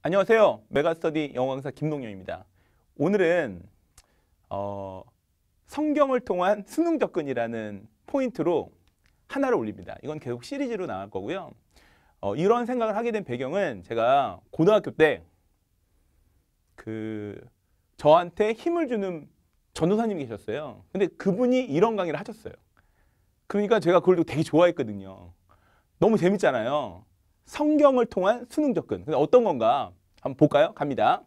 안녕하세요. 메가스터디 영어 강사 김동영입니다. 오늘은 어, 성경을 통한 수능 접근이라는 포인트로 하나를 올립니다. 이건 계속 시리즈로 나갈 거고요. 어, 이런 생각을 하게 된 배경은 제가 고등학교 때 그 저한테 힘을 주는 전도사님이 계셨어요. 근데 그분이 이런 강의를 하셨어요. 그러니까 제가 그걸 되게 좋아했거든요. 너무 재밌잖아요. 성경을 통한 수능 접근. 근데 어떤 건가? 한번 볼까요? 갑니다.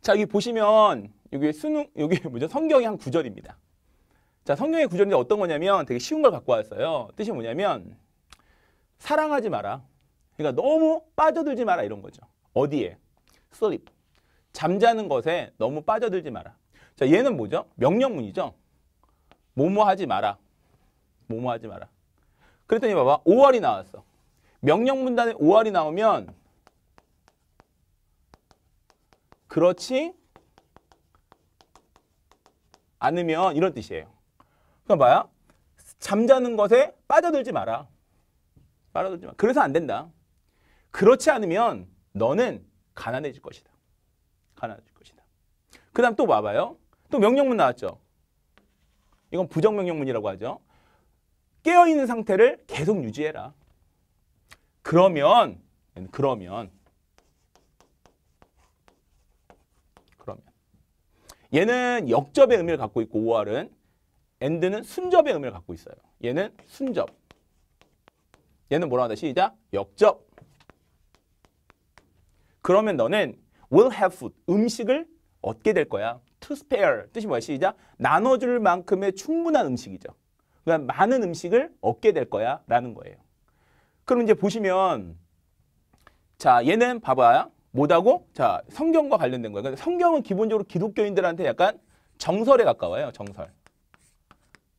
자, 여기 보시면 여기 수능 여기 뭐죠? 성경이 한 구절입니다. 자, 성경의 구절인데 어떤 거냐면 되게 쉬운 걸 갖고 왔어요. 뜻이 뭐냐면 사랑하지 마라. 그러니까 너무 빠져들지 마라 이런 거죠. 어디에? sleep. 잠자는 것에 너무 빠져들지 마라. 자, 얘는 뭐죠? 명령문이죠. 뭐뭐 하지 마라. 뭐뭐 하지 마라. 그랬더니 봐봐. 5월이 나왔어. 명령 문단에 5R이 나오면 그렇지 않으면 이런 뜻이에요. 그러니까 잠자는 것에 빠져들지 마라. 빠져들지 마. 그래서 안 된다. 그렇지 않으면 너는 가난해질 것이다. 가난해질 것이다. 그 다음 또 봐봐요. 또 명령문 나왔죠. 이건 부정명령문이라고 하죠. 깨어있는 상태를 계속 유지해라. 그러면 그러면 그러면 얘는 역접의 의미를 갖고 있고 5R은 and는 순접의 의미를 갖고 있어요. 얘는 순접. 얘는 뭐라 고 한다? 시작. 역접. 그러면 너는 will have food. 음식을 얻게 될 거야. to spare. 뜻이 뭐야? 시작. 나눠줄 만큼의 충분한 음식이죠. 그러니까 많은 음식을 얻게 될 거야. 라는 거예요. 그럼 이제 보시면 자 얘는 봐봐요. 뭐다고? 자 성경과 관련된 거예요. 그러니까 성경은 기본적으로 기독교인들한테 약간 정설에 가까워요. 정설.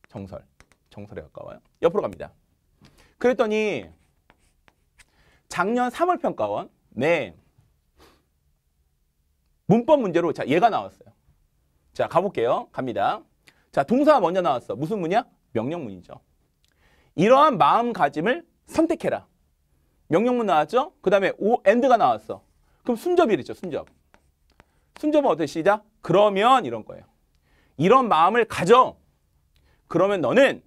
정설. 정설에 가까워요. 옆으로 갑니다. 그랬더니 작년 3월 평가원 네 문법 문제로 자 얘가 나왔어요. 자 가볼게요. 갑니다. 자 동사가 먼저 나왔어. 무슨 문이야? 명령문이죠. 이러한 마음가짐을 선택해라. 명령문 나왔죠? 그 다음에 오 엔드가 나왔어. 그럼 순접이랬죠, 순접. 순접은 어떻게 시작? 그러면 이런 거예요. 이런 마음을 가져. 그러면 너는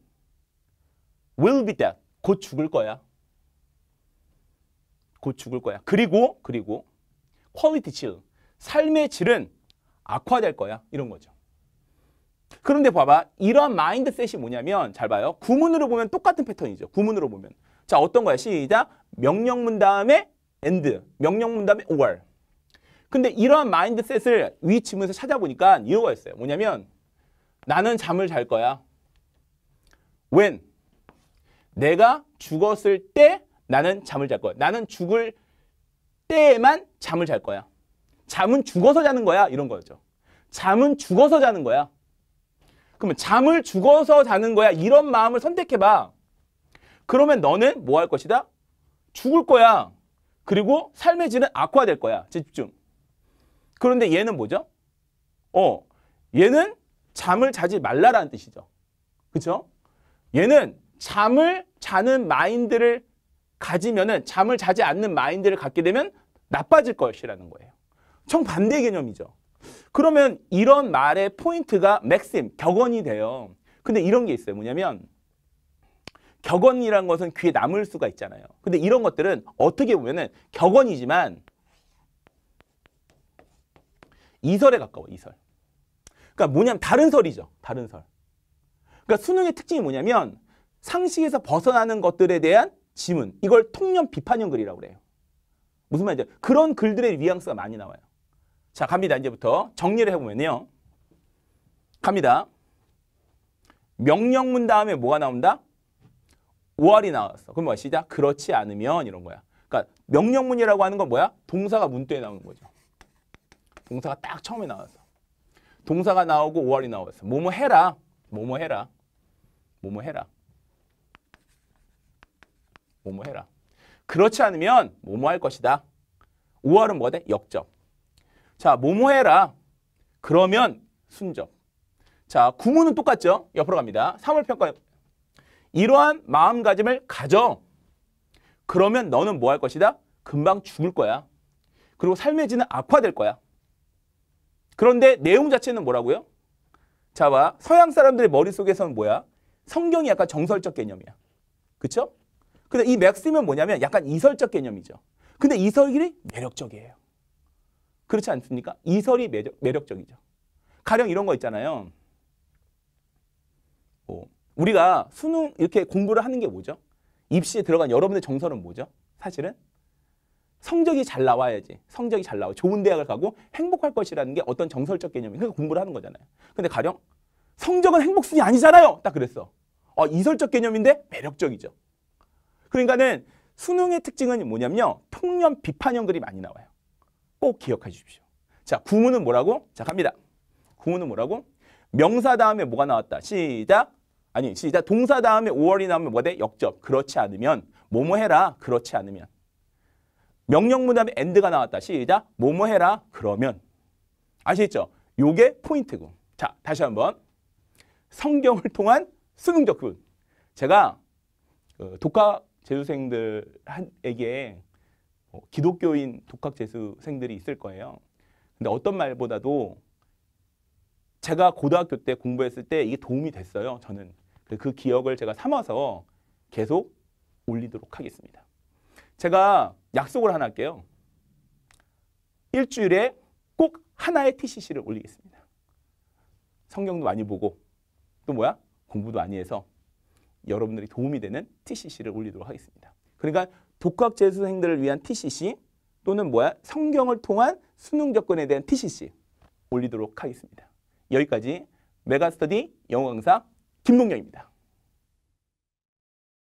will be dead. 곧 죽을 거야. 곧 죽을 거야. 그리고 그리고 퀄리티 질, 삶의 질은 악화될 거야. 이런 거죠. 그런데 봐봐. 이런 마인드셋이 뭐냐면 잘 봐요. 구문으로 보면 똑같은 패턴이죠. 구문으로 보면. 자, 어떤 거야? 시작. 명령문 다음에 end. 명령문 다음에 or. 근데 이러한 마인드셋을 위 지문에서 찾아보니까 이유가 있어요. 뭐냐면 나는 잠을 잘 거야. when 내가 죽었을 때 나는 잠을 잘 거야. 나는 죽을 때에만 잠을 잘 거야. 잠은 죽어서 자는 거야. 이런 거죠. 잠은 죽어서 자는 거야. 그러면 잠을 죽어서 자는 거야. 이런 마음을 선택해봐. 그러면 너는 뭐 할 것이다? 죽을 거야. 그리고 삶의 질은 악화될 거야. 집중. 그런데 얘는 뭐죠? 어, 얘는 잠을 자지 말라라는 뜻이죠. 그쵸 얘는 잠을 자는 마인드를 가지면은 잠을 자지 않는 마인드를 갖게 되면 나빠질 것이라는 거예요. 정반대 개념이죠. 그러면 이런 말의 포인트가 맥심, 격언이 돼요. 근데 이런 게 있어요. 뭐냐면 격언이란 것은 귀에 남을 수가 있잖아요. 근데 이런 것들은 어떻게 보면은 격언이지만 이설에 가까워, 이설. 그러니까 뭐냐면 다른 설이죠. 다른 설. 그러니까 수능의 특징이 뭐냐면 상식에서 벗어나는 것들에 대한 지문. 이걸 통념 비판형 글이라고 그래요. 무슨 말인지 그런 글들의 뉘앙스가 많이 나와요. 자, 갑니다. 이제부터 정리를 해보면요. 갑니다. 명령문 다음에 뭐가 나온다? 월이 나왔어. 그럼 뭐야? 시작. 그렇지 않으면 이런 거야. 그러니까 명령문이라고 하는 건 뭐야? 동사가 문대에 나오는 거죠. 동사가 딱 처음에 나왔어. 동사가 나오고 5월이 나왔어. 뭐뭐 해라. 뭐뭐 해라. 뭐뭐 해라. 뭐뭐 해라. 그렇지 않으면 뭐뭐 할 것이다. 5월은 뭐가 돼? 역접. 자, 뭐뭐 해라. 그러면 순접. 자, 구문은 똑같죠? 옆으로 갑니다. 사물평가 이러한 마음가짐을 가져. 그러면 너는 뭐 할 것이다? 금방 죽을 거야. 그리고 삶의 질은 악화될 거야. 그런데 내용 자체는 뭐라고요? 자, 봐. 서양 사람들의 머릿속에서는 뭐야? 성경이 약간 정설적 개념이야. 그쵸? 근데 이 맥심은 뭐냐면 약간 이설적 개념이죠. 근데 이설이 매력적이에요. 그렇지 않습니까? 이설이 매력, 매력적이죠. 가령 이런 거 있잖아요. 우리가 수능 이렇게 공부를 하는 게 뭐죠? 입시에 들어간 여러분의 정서는 뭐죠? 사실은 성적이 잘 나와야지. 성적이 잘 나와. 좋은 대학을 가고 행복할 것이라는 게 어떤 정설적 개념이 그러니까 공부를 하는 거잖아요. 근데 가령 성적은 행복순이 아니잖아요. 딱 그랬어. 어, 이설적 개념인데 매력적이죠. 그러니까는 수능의 특징은 뭐냐면요. 통념 비판형 글이 많이 나와요. 꼭 기억해 주십시오. 자, 구문은 뭐라고? 자, 갑니다. 구문은 뭐라고? 명사 다음에 뭐가 나왔다. 시작. 아니 시작 동사 다음에 5월이 나오면 뭐 돼? 역적 그렇지 않으면 뭐뭐 해라. 그렇지 않으면 명령문 다음에 엔드가 나왔다. 시작 뭐뭐 해라. 그러면 아시겠죠? 요게 포인트고. 자 다시 한번 성경을 통한 수능적 구분. 제가 그 독학 재수생들에게 어, 기독교인 독학 재수생들이 있을 거예요. 근데 어떤 말보다도 제가 고등학교 때 공부했을 때 이게 도움이 됐어요. 저는 네, 그 기억을 제가 삼아서 계속 올리도록 하겠습니다. 제가 약속을 하나 할게요. 일주일에 꼭 하나의 TCC를 올리겠습니다. 성경도 많이 보고 또 뭐야? 공부도 많이 해서 여러분들이 도움이 되는 TCC를 올리도록 하겠습니다. 그러니까 독학 재수생들을 위한 TCC 또는 뭐야? 성경을 통한 수능 접근에 대한 TCC 올리도록 하겠습니다. 여기까지 메가스터디 영어 강사 김동영입니다